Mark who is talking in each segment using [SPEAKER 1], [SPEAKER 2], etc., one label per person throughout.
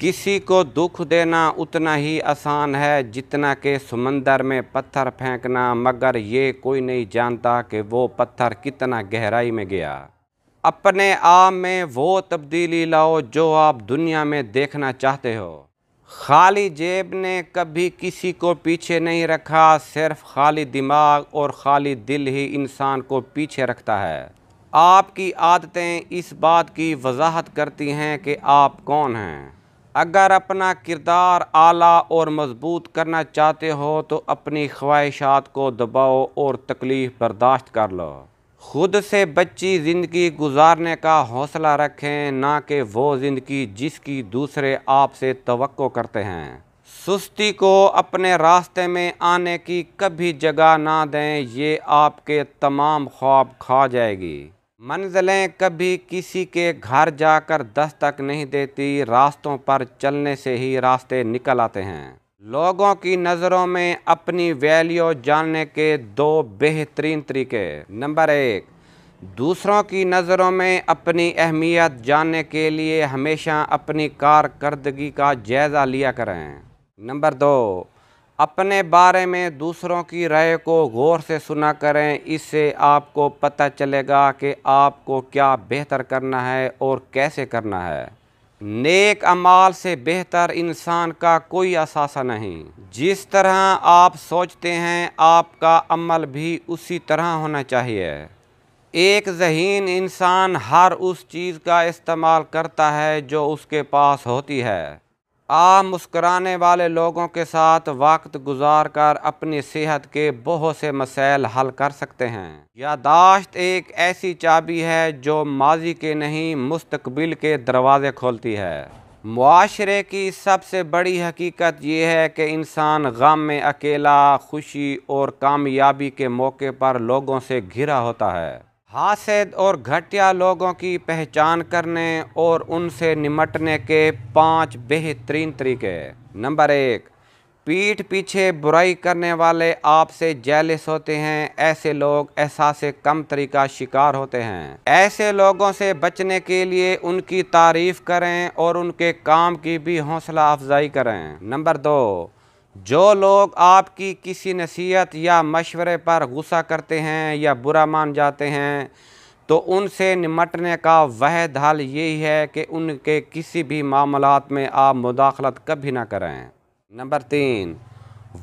[SPEAKER 1] किसी को दुख देना उतना ही आसान है जितना के समंदर में पत्थर फेंकना मगर ये कोई नहीं जानता कि वो पत्थर कितना गहराई में गया अपने आप में वो तब्दीली लाओ जो आप दुनिया में देखना चाहते हो खाली जेब ने कभी किसी को पीछे नहीं रखा सिर्फ खाली दिमाग और खाली दिल ही इंसान को पीछे रखता है आपकी आदतें इस बात की वजाहत करती हैं कि आप कौन हैं अगर अपना किरदार आला और मजबूत करना चाहते हो तो अपनी ख्वाहिशात को दबाओ और तकलीफ़ बर्दाश्त कर लो खुद से बच्ची ज़िंदगी गुजारने का हौसला रखें ना कि वो ज़िंदगी जिसकी दूसरे आपसे तो करते हैं सुस्ती को अपने रास्ते में आने की कभी जगह ना दें ये आपके तमाम ख्वाब खा जाएगी मंजिलें कभी किसी के घर जाकर दस्तक नहीं देती रास्तों पर चलने से ही रास्ते निकल आते हैं लोगों की नज़रों में अपनी वैल्यू जानने के दो बेहतरीन तरीके नंबर एक दूसरों की नज़रों में अपनी अहमियत जानने के लिए हमेशा अपनी कारकर्दगी का जायज़ा लिया करें नंबर दो अपने बारे में दूसरों की राय को गौर से सुना करें इससे आपको पता चलेगा कि आपको क्या बेहतर करना है और कैसे करना है नेक अमाल से बेहतर इंसान का कोई असासा नहीं जिस तरह आप सोचते हैं आपका अमल भी उसी तरह होना चाहिए एक जहीन इंसान हर उस चीज़ का इस्तेमाल करता है जो उसके पास होती है आप मुस्कराने वाले लोगों के साथ वक्त गुजार कर अपनी सेहत के बहुत से मसाइल हल कर सकते हैं यादाश्त एक ऐसी चाबी है जो माजी के नहीं मुस्तकबिल के दरवाजे खोलती है माशरे की सबसे बड़ी हकीकत यह है कि इंसान गम में अकेला खुशी और कामयाबी के मौके पर लोगों से घिरा होता है हासिद और घटिया लोगों की पहचान करने और उनसे निमटने के पांच बेहतरीन तरीके नंबर एक पीठ पीछे बुराई करने वाले आपसे जेलिस होते हैं ऐसे लोग एहसास कम तरीका शिकार होते हैं ऐसे लोगों से बचने के लिए उनकी तारीफ करें और उनके काम की भी हौसला अफजाई करें नंबर दो जो लोग आपकी किसी नसीहत या मशवरे पर गुस्सा करते हैं या बुरा मान जाते हैं तो उनसे निमटने का वह हल यही है कि उनके किसी भी मामलों में आप मुदाखलत कभी ना करें नंबर तीन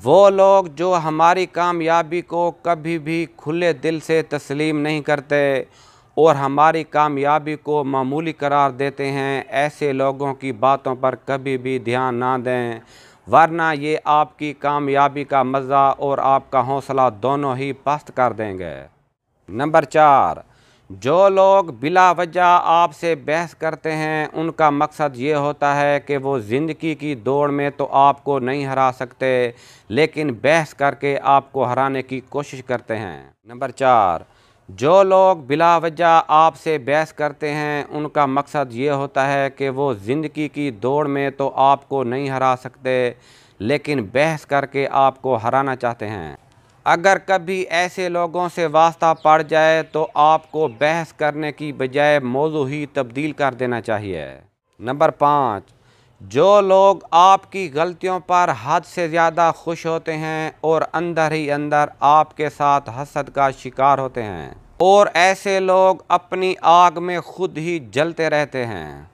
[SPEAKER 1] वो लोग जो हमारी कामयाबी को कभी भी खुले दिल से तस्लीम नहीं करते और हमारी कामयाबी को मामूली करार देते हैं ऐसे लोगों की बातों पर कभी भी ध्यान ना दें वरना ये आपकी कामयाबी का मज़ा और आपका हौसला दोनों ही पस्त कर देंगे नंबर चार जो लोग बिला वजह आपसे बहस करते हैं उनका मकसद ये होता है कि वो ज़िंदगी की दौड़ में तो आपको नहीं हरा सकते लेकिन बहस करके आपको हराने की कोशिश करते हैं नंबर चार जो लोग बिला वजह आपसे बहस करते हैं उनका मकसद ये होता है कि वो ज़िंदगी की दौड़ में तो आपको नहीं हरा सकते लेकिन बहस करके आपको हराना चाहते हैं अगर कभी ऐसे लोगों से वास्ता पड़ जाए तो आपको बहस करने की बजाय मौजू ही तब्दील कर देना चाहिए नंबर पाँच जो लोग आपकी गलतियों पर हद से ज़्यादा खुश होते हैं और अंदर ही अंदर आपके साथ हसद का शिकार होते हैं और ऐसे लोग अपनी आग में खुद ही जलते रहते हैं